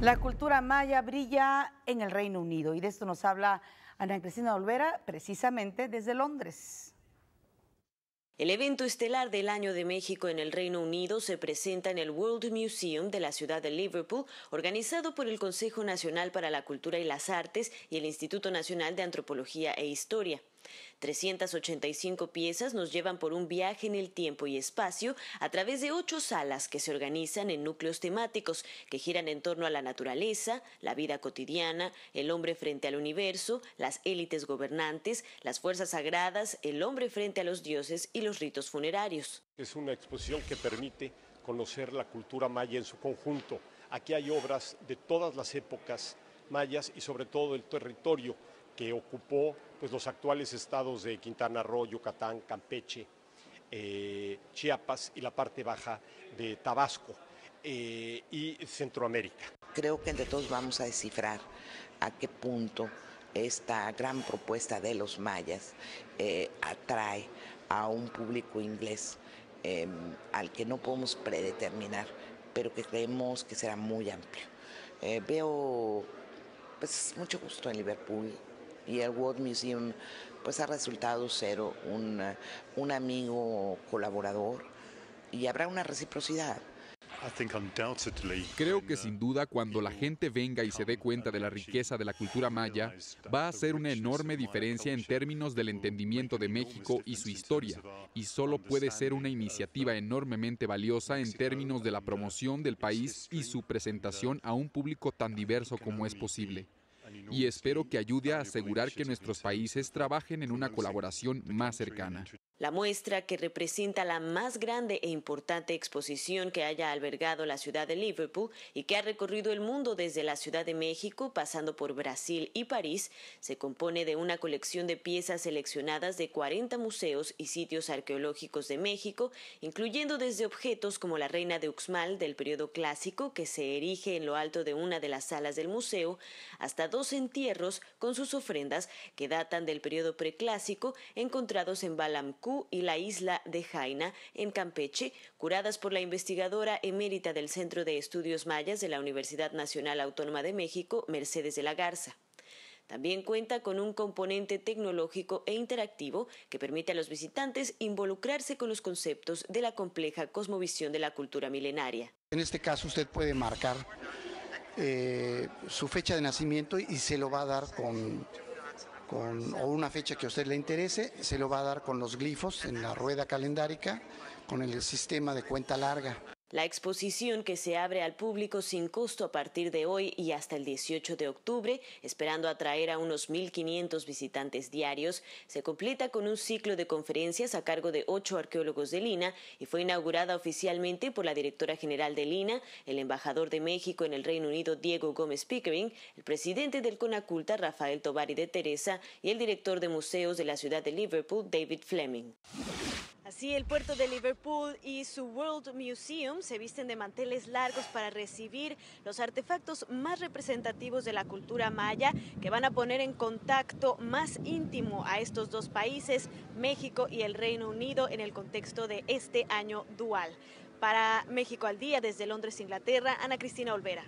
La cultura maya brilla en el Reino Unido y de esto nos habla Ana Cristina Olvera precisamente desde Londres. El evento estelar del Año de México en el Reino Unido se presenta en el World Museum de la ciudad de Liverpool, organizado por el Consejo Nacional para la Cultura y las Artes y el Instituto Nacional de Antropología e Historia. 385 piezas nos llevan por un viaje en el tiempo y espacio a través de ocho salas que se organizan en núcleos temáticos que giran en torno a la naturaleza, la vida cotidiana, el hombre frente al universo, las élites gobernantes, las fuerzas sagradas, el hombre frente a los dioses y los ritos funerarios. Es una exposición que permite conocer la cultura maya en su conjunto. Aquí hay obras de todas las épocas mayas y sobre todo del territorio que ocupó pues, los actuales estados de Quintana Roo, Yucatán, Campeche, eh, Chiapas y la parte baja de Tabasco eh, y Centroamérica. Creo que entre todos vamos a descifrar a qué punto esta gran propuesta de los mayas eh, atrae a un público inglés em, al que no podemos predeterminar, pero que creemos que será muy amplio. veo pues, mucho gusto en Liverpool, y el World Museum pues ha resultado ser un, un amigo colaborador y habrá una reciprocidad. Creo que sin uh, duda cuando la gente venga y se dé cuenta de la riqueza de la cultura maya, va a hacer una enorme diferencia en términos del entendimiento de México y su historia, y solo puede ser una uh, iniciativa enormemente valiosa en términos de la uh, promoción del país y su presentación a un público tan diverso como es posible y espero que ayude a asegurar que nuestros países trabajen en una colaboración más cercana. La muestra, que representa la más grande e importante exposición que haya albergado la ciudad de Liverpool y que ha recorrido el mundo desde la Ciudad de México, pasando por Brasil y París, se compone de una colección de piezas seleccionadas de 40 museos y sitios arqueológicos de México, incluyendo desde objetos como la Reina de Uxmal del periodo clásico, que se erige en lo alto de una de las salas del museo, hasta dos entierros con sus ofrendas que datan del periodo preclásico, encontrados en Balamcú y la isla de Jaina, en Campeche, curadas por la investigadora emérita del Centro de Estudios Mayas de la Universidad Nacional Autónoma de México, Mercedes de la Garza. También cuenta con un componente tecnológico e interactivo que permite a los visitantes involucrarse con los conceptos de la compleja cosmovisión de la cultura milenaria. En este caso usted puede marcar eh, su fecha de nacimiento y se lo va a dar con o una fecha que a usted le interese, se lo va a dar con los glifos en la rueda calendárica, con el sistema de cuenta larga. La exposición que se abre al público sin costo a partir de hoy y hasta el 18 de octubre, esperando atraer a unos 1.500 visitantes diarios, se completa con un ciclo de conferencias a cargo de ocho arqueólogos de Lina y fue inaugurada oficialmente por la directora general de Lina, el embajador de México en el Reino Unido Diego Gómez Pickering, el presidente del CONACULTA Rafael Tobari de Teresa y el director de museos de la ciudad de Liverpool David Fleming. Así, el puerto de Liverpool y su World Museum se visten de manteles largos para recibir los artefactos más representativos de la cultura maya que van a poner en contacto más íntimo a estos dos países, México y el Reino Unido, en el contexto de este año dual. Para México al Día, desde Londres, Inglaterra, Ana Cristina Olvera.